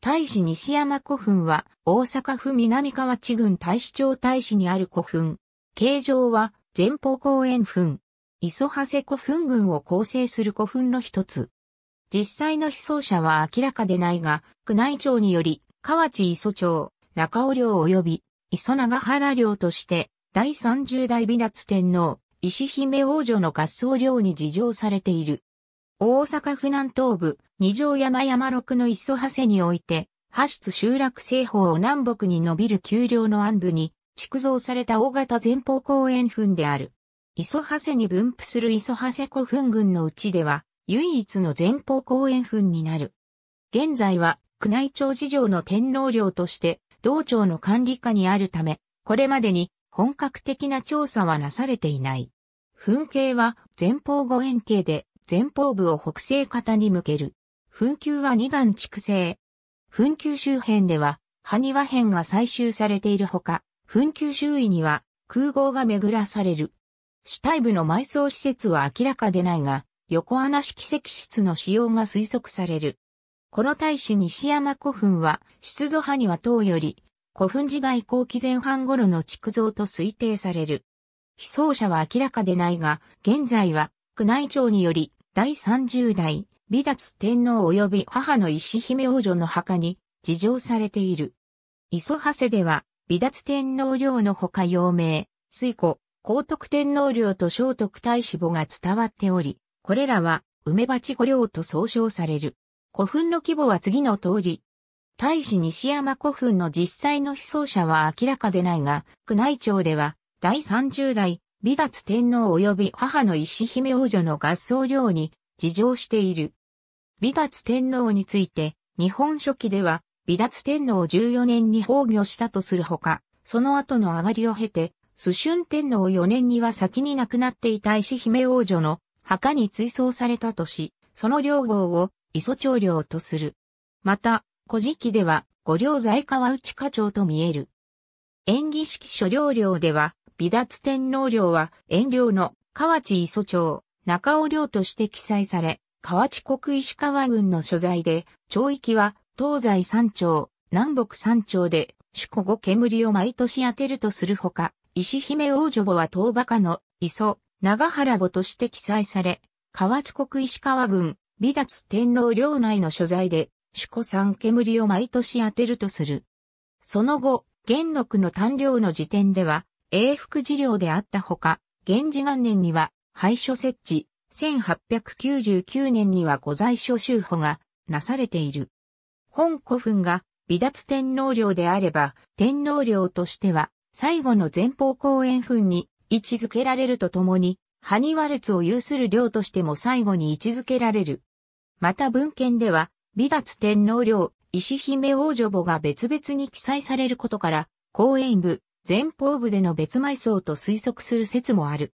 大使西山古墳は大阪府南河内郡大使町大使にある古墳。形状は前方公園墳。磯長古墳群を構成する古墳の一つ。実際の被葬者は明らかでないが、宮内庁により、河内磯町、中尾領及び磯長原領として、第30代美夏天皇、石姫王女の合葬領に事情されている。大阪府南東部、二条山山六の磯長において、派出集落西方を南北に伸びる丘陵の暗部に、築造された大型前方公園墳である。磯長に分布する磯長古墳群のうちでは、唯一の前方公園墳になる。現在は、宮内庁事情の天皇陵として、道庁の管理下にあるため、これまでに本格的な調査はなされていない。墳形は前方後円形で、前方部を北西方に向ける。墳丘は二段築成。墳丘周辺では、埴輪片が採集されているほか、墳丘周囲には空壕が巡らされる。主体部の埋葬施設は明らかでないが、横穴式石室の使用が推測される。この大使西山古墳は、出土派には唐より、古墳時代後期前半頃の築造と推定される。被葬者は明らかでないが、現在は、宮内庁により、第30代、美達天皇及び母の石姫王女の墓に、事情されている。磯長では、美達天皇陵のほか陽明、水庫、高徳天皇陵と聖徳太子墓が伝わっており、これらは、梅鉢御陵と総称される。古墳の規模は次の通り。大使西山古墳の実際の被葬者は明らかでないが、宮内庁では、第30代、美達天皇及び母の石姫王女の合奏料に事情している。美達天皇について、日本書紀では、美達天皇14年に崩御したとするほか、その後の上がりを経て、蘇春天皇4年には先に亡くなっていた石姫王女の墓に追葬されたとし、その両号を磯長領とする。また、古事記では、五領在川内家長と見える。演技式諸領領では、美達天皇陵は、遠陵の河内磯町、中尾陵として記載され、河内国石川郡の所在で、町域は東西山町、南北山町で、主古後煙を毎年当てるとするほか、石姫王女母は東馬家の磯、長原母として記載され、河内国石川郡、美達天皇陵内の所在で、主古三煙を毎年当てるとする。その後、元禄の誕陵の時点では、永福寺業であったほか、源氏元年には廃所設置、1899年には御在所修補がなされている。本古墳が美達天皇陵であれば、天皇陵としては最後の前方後円墳に位置づけられるとともに、埴輪列を有する陵としても最後に位置づけられる。また文献では、美達天皇陵、石姫王女母が別々に記載されることから、公園部、前方部での別埋葬と推測する説もある。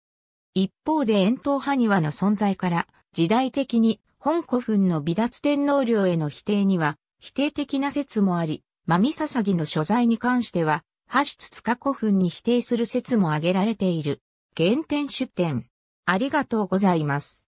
一方で円筒埴輪の存在から、時代的に本古墳の微脱天皇陵への否定には、否定的な説もあり、マミササギの所在に関しては、ハシツツカ古墳に否定する説も挙げられている。原点出典。ありがとうございます。